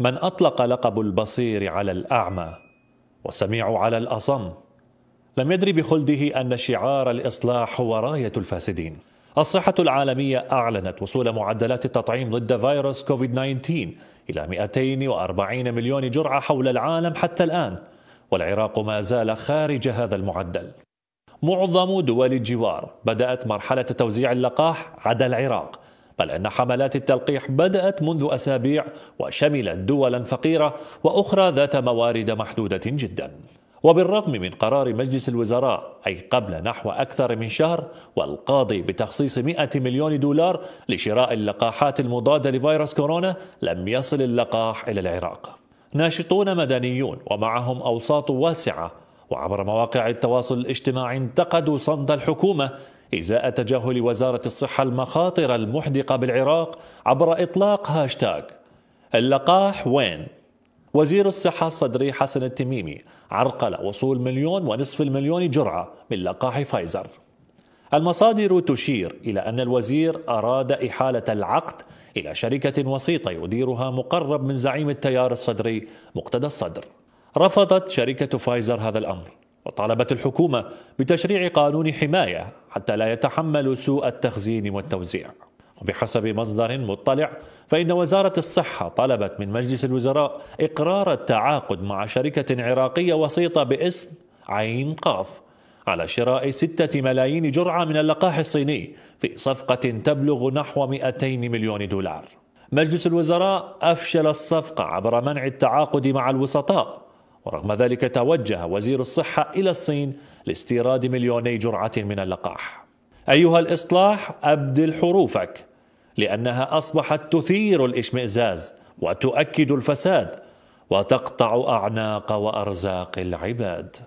من اطلق لقب البصير على الاعمى والسميع على الاصم لم يدري بخلده ان شعار الاصلاح هو رايه الفاسدين الصحة العالمية أعلنت وصول معدلات التطعيم ضد فيروس كوفيد 19 إلى 240 مليون جرعة حول العالم حتى الآن والعراق ما زال خارج هذا المعدل معظم دول الجوار بدأت مرحلة توزيع اللقاح عدا العراق بل أن حملات التلقيح بدأت منذ أسابيع وشملت دولا فقيرة وأخرى ذات موارد محدودة جدا وبالرغم من قرار مجلس الوزراء أي قبل نحو أكثر من شهر والقاضي بتخصيص 100 مليون دولار لشراء اللقاحات المضادة لفيروس كورونا لم يصل اللقاح إلى العراق ناشطون مدنيون ومعهم أوساط واسعة وعبر مواقع التواصل الاجتماعي انتقدوا صمت الحكومة إزاء تجاهل وزارة الصحة المخاطر المحدقة بالعراق عبر إطلاق هاشتاغ اللقاح وين؟ وزير الصحة الصدري حسن التميمي عرقل وصول مليون ونصف المليون جرعة من لقاح فايزر المصادر تشير إلى أن الوزير أراد إحالة العقد إلى شركة وسيطة يديرها مقرب من زعيم التيار الصدري مقتدى الصدر رفضت شركة فايزر هذا الأمر وطالبت الحكومة بتشريع قانون حماية حتى لا يتحمل سوء التخزين والتوزيع وبحسب مصدر مطلع فإن وزارة الصحة طلبت من مجلس الوزراء إقرار التعاقد مع شركة عراقية وسيطة باسم عين قاف على شراء ستة ملايين جرعة من اللقاح الصيني في صفقة تبلغ نحو 200 مليون دولار مجلس الوزراء أفشل الصفقة عبر منع التعاقد مع الوسطاء ورغم ذلك توجه وزير الصحة إلى الصين لاستيراد مليوني جرعة من اللقاح أيها الإصلاح أبدل حروفك لأنها أصبحت تثير الإشمئزاز وتؤكد الفساد وتقطع أعناق وأرزاق العباد